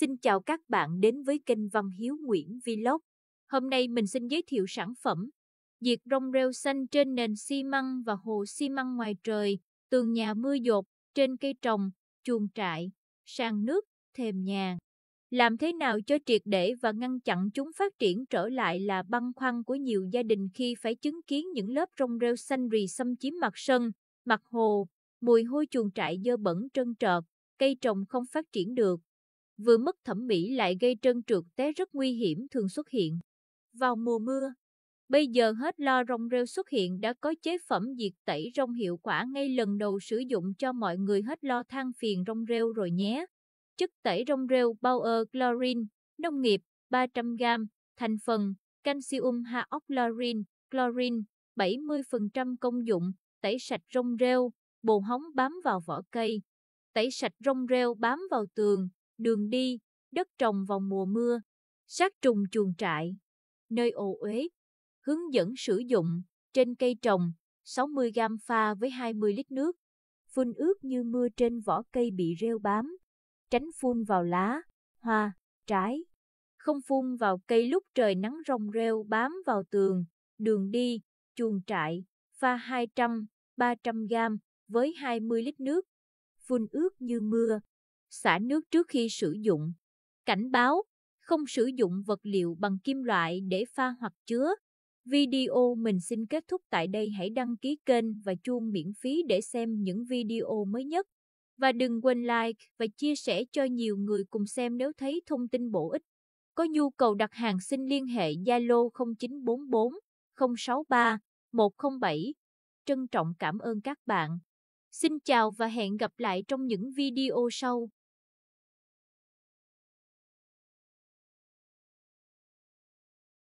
Xin chào các bạn đến với kênh Văn Hiếu Nguyễn Vlog. Hôm nay mình xin giới thiệu sản phẩm diệt rong rêu xanh trên nền xi măng và hồ xi măng ngoài trời, tường nhà mưa dột, trên cây trồng, chuồng trại, sàn nước, thềm nhà. Làm thế nào cho triệt để và ngăn chặn chúng phát triển trở lại là băn khoăn của nhiều gia đình khi phải chứng kiến những lớp rong rêu xanh rì xâm chiếm mặt sân, mặt hồ, mùi hôi chuồng trại dơ bẩn trơn trợt, cây trồng không phát triển được vừa mất thẩm mỹ lại gây trơn trượt té rất nguy hiểm thường xuất hiện. Vào mùa mưa, bây giờ hết lo rong rêu xuất hiện đã có chế phẩm diệt tẩy rong hiệu quả ngay lần đầu sử dụng cho mọi người hết lo than phiền rong rêu rồi nhé. Chất tẩy rong rêu Power Chlorine, nông nghiệp, 300g, thành phần, calcium haochlorine, chlorine, 70% công dụng, tẩy sạch rong rêu, bồ hóng bám vào vỏ cây, tẩy sạch rong rêu bám vào tường, đường đi, đất trồng vào mùa mưa, sát trùng chuồng trại, nơi ồ uế, hướng dẫn sử dụng, trên cây trồng, 60 gam pha với 20 lít nước, phun ướt như mưa trên vỏ cây bị rêu bám, tránh phun vào lá, hoa, trái. Không phun vào cây lúc trời nắng rong rêu bám vào tường, đường đi, chuồng trại, pha 200, 300 gam với 20 lít nước, phun ướt như mưa xả nước trước khi sử dụng. Cảnh báo, không sử dụng vật liệu bằng kim loại để pha hoặc chứa. Video mình xin kết thúc tại đây hãy đăng ký kênh và chuông miễn phí để xem những video mới nhất. Và đừng quên like và chia sẻ cho nhiều người cùng xem nếu thấy thông tin bổ ích. Có nhu cầu đặt hàng xin liên hệ Zalo 0944 063 107. Trân trọng cảm ơn các bạn. Xin chào và hẹn gặp lại trong những video sau.